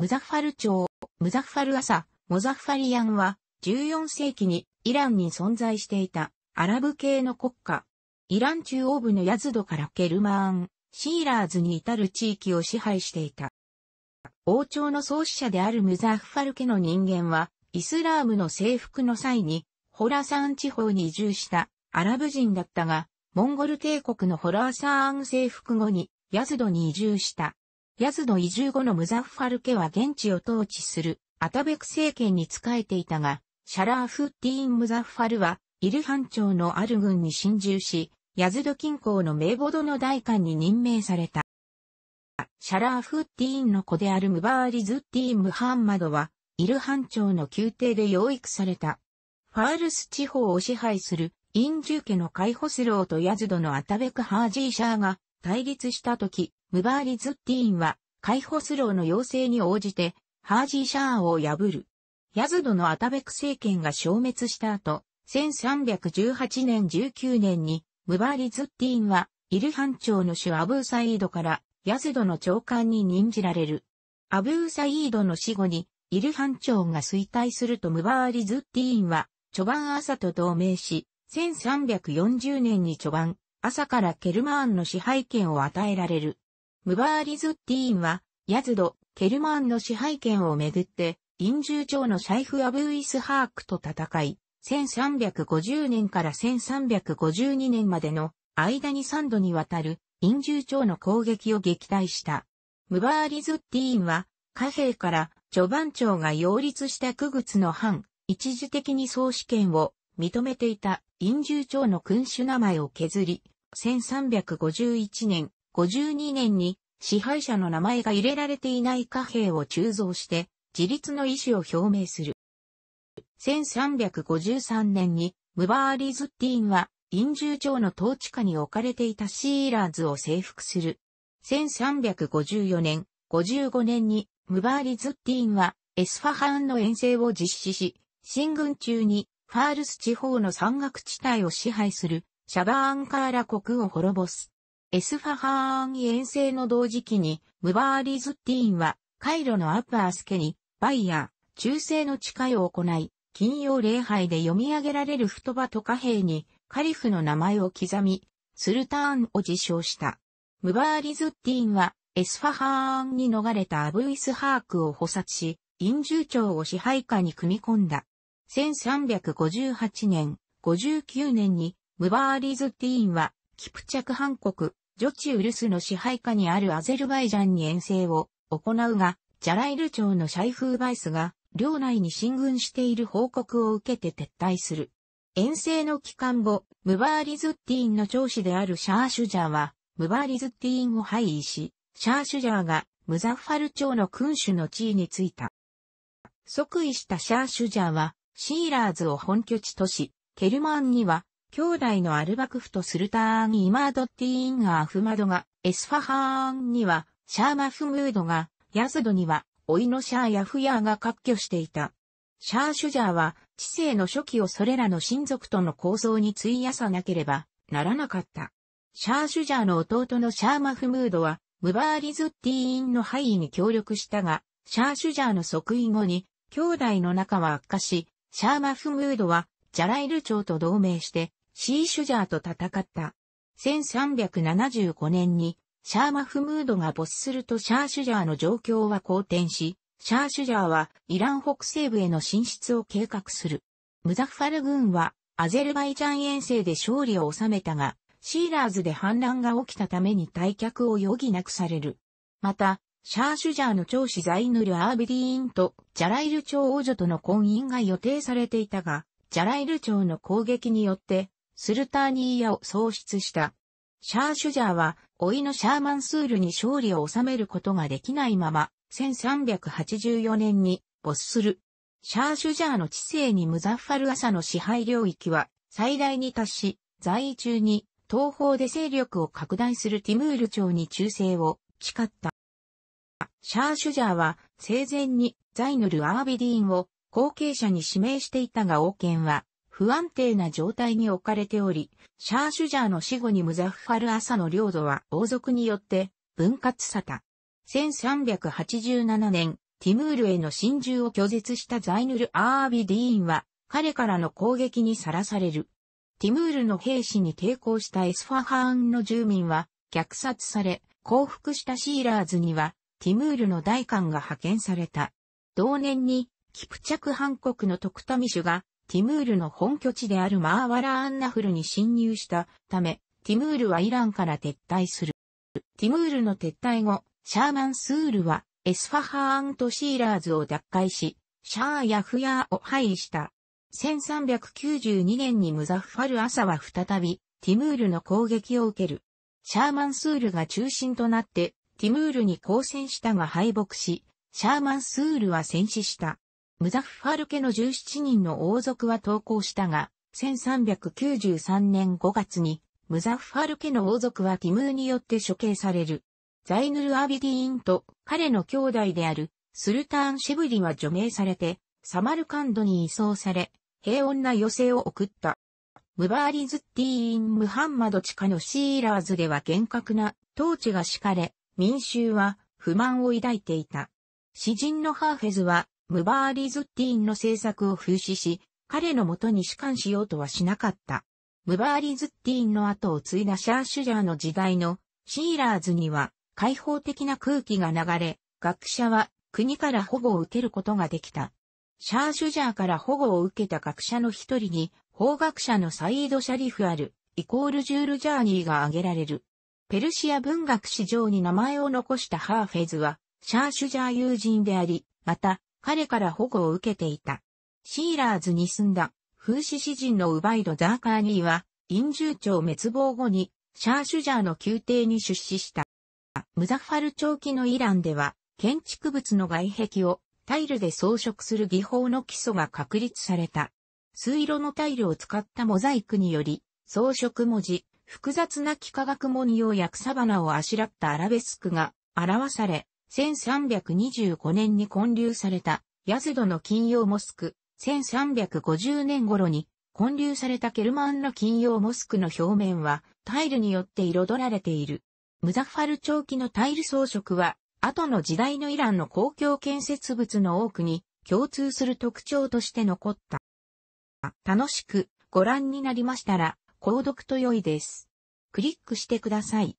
ムザファル朝、ムザファル朝、モザファリアンは、14世紀にイランに存在していたアラブ系の国家。イラン中央部のヤズドからケルマーン、シーラーズに至る地域を支配していた。王朝の創始者であるムザファル家の人間は、イスラームの征服の際に、ホラサン地方に移住したアラブ人だったが、モンゴル帝国のホラーサーン征服後にヤズドに移住した。ヤズド移住後のムザッファル家は現地を統治するアタベク政権に仕えていたが、シャラーフッティーン・ムザッファルは、イルハン朝のある軍に侵入し、ヤズド近郊の名簿ドの大官に任命された。シャラーフッティーンの子であるムバーリズッティーン・ムハンマドは、イルハン朝の宮廷で養育された。ファールス地方を支配するインジュ家のカイホスローとヤズドのアタベク・ハージーシャーが対立した時、ムバーリ・ズッティーンは、解放スローの要請に応じて、ハージー・シャーを破る。ヤズドのアタベク政権が消滅した後、1318年19年に、ムバーリ・ズッティーンは、イルハン朝の主アブーサイードから、ヤズドの長官に任じられる。アブーサイードの死後に、イルハン朝が衰退するとムバーリ・ズッティーンは、チョバン・アサと同盟し、1340年にチョバン、朝からケルマーンの支配権を与えられる。ムバーリズッディーンは、ヤズド、ケルマンの支配権をめぐって、臨終長のシャイフ・アブイス・ハークと戦い、1350年から1352年までの間に3度にわたる臨終長の攻撃を撃退した。ムバーリズッディーンは、貨幣から序盤長が擁立した区仏の藩、一時的に総主権を認めていた臨終長の君主名前を削り、1351年、52年に支配者の名前が入れられていない貨幣を鋳造して、自立の意思を表明する。1353年に、ムバーリズッティンは、臨住町の統治下に置かれていたシーラーズを征服する。1354年、55年に、ムバーリズッティンは、エスファハンの遠征を実施し、進軍中に、ファールス地方の山岳地帯を支配する、シャバーンカーラ国を滅ぼす。エスファハーン遠征の同時期に、ムバーリズッティーンは、カイロのアップアスケに、バイヤー、中世の誓いを行い、金曜礼拝で読み上げられる太葉と貨幣に、カリフの名前を刻み、スルターンを自称した。ムバーリズッティーンは、エスファハーンに逃れたアブイスハークを捕殺し、陰住長を支配下に組み込んだ。1358年、59年に、ムバーリズ・ティーンは、キプチャクハン国、ジョチウルスの支配下にあるアゼルバイジャンに遠征を行うが、ジャライル朝のシャイフーバイスが、領内に進軍している報告を受けて撤退する。遠征の期間後、ムバーリズッティーンの長子であるシャーシュジャーは、ムバーリズッティーンを廃位し、シャーシュジャーがムザッファル朝の君主の地位についた。即位したシャーシュジャーは、シーラーズを本拠地とし、ケルマンには兄弟のアルバクフとスルターン・イマードティーンアフマドが、エスファハーンには、シャーマフムードが、ヤズドには、オいのシャーヤフヤーが割拠していた。シャーシュジャーは、知性の初期をそれらの親族との構造に費やさなければならなかった。シャーシュジャーの弟のシャーマフムードは、ムバーリズティーンの敗位に協力したが、シャーシュジャーの即位後に、兄弟の仲は悪化し、シャーマフムードは、ジャライル朝と同盟して、シーシュジャーと戦った。1375年に、シャーマフムードが没するとシャーシュジャーの状況は好転し、シャーシュジャーはイラン北西部への進出を計画する。ムザファル軍はアゼルバイジャン遠征で勝利を収めたが、シーラーズで反乱が起きたために退却を余儀なくされる。また、シャーシュジャーの長子ザイヌル・アービディーンとジャライル朝王女との婚姻が予定されていたが、ジャライル朝の攻撃によってスルターニーヤを創出した。シャーシュジャーは、老いのシャーマンスールに勝利を収めることができないまま、1384年に没する。シャーシュジャーの知性にムザッファル朝の支配領域は最大に達し、在位中に東方で勢力を拡大するティムール朝に忠誠を誓った。シャーシュジャーは生前にザイヌル・アービディーンを後継者に指名していたが王権は不安定な状態に置かれており、シャーシュジャーの死後にムザフファル朝の領土は王族によって分割された。1387年、ティムールへの侵入を拒絶したザイヌル・アービディーンは、彼からの攻撃にさらされる。ティムールの兵士に抵抗したエスファハーンの住民は虐殺され、降伏したシーラーズには、ティムールの大官が派遣された。同年に、キプチャクハン国のトクタミシュがティムールの本拠地であるマーワラアンナフルに侵入したため、ティムールはイランから撤退する。ティムールの撤退後、シャーマンスールはエスファハーンとシーラーズを奪回し、シャーヤフヤーを廃位した。1392年にムザフファル朝は再び、ティムールの攻撃を受ける。シャーマンスールが中心となって、ティムールに抗戦したが敗北し、シャーマンスールは戦死した。ムザフファル家の17人の王族は投降したが、1393年5月に、ムザフファル家の王族はティムーによって処刑される。ザイヌル・アビディーンと彼の兄弟であるスルターン・シェブリは除名されて、サマルカンドに移送され、平穏な余生を送った。ムバーリズデティーン・ムハンマド地下のシーラーズでは厳格な統治が敷かれ、民衆は不満を抱いていた。詩人のハーフェズはムバーリ・ズッティーンの政策を風刺し、彼のもとに仕官しようとはしなかった。ムバーリ・ズッティーンの後を継いだシャーシュジャーの時代のシーラーズには開放的な空気が流れ、学者は国から保護を受けることができた。シャーシュジャーから保護を受けた学者の一人に、法学者のサイード・シャリフアル、イコールジュール・ジャーニーが挙げられる。ペルシア文学史上に名前を残したハーフェズは、シャーシュジャー友人であり、また、彼から保護を受けていた。シーラーズに住んだ、風刺詩人のウバイド・ザーカーニーは、臨終長滅亡後に、シャーシュジャーの宮廷に出資した。ムザファル長期のイランでは、建築物の外壁をタイルで装飾する技法の基礎が確立された。水色のタイルを使ったモザイクにより、装飾文字、複雑な幾何学文様や草花をあしらったアラベスクが表され、1325年に建立されたヤズドの金曜モスク、1350年頃に建立されたケルマンの金曜モスクの表面はタイルによって彩られている。ムザファル長期のタイル装飾は後の時代のイランの公共建設物の多くに共通する特徴として残った。楽しくご覧になりましたら、購読と良いです。クリックしてください。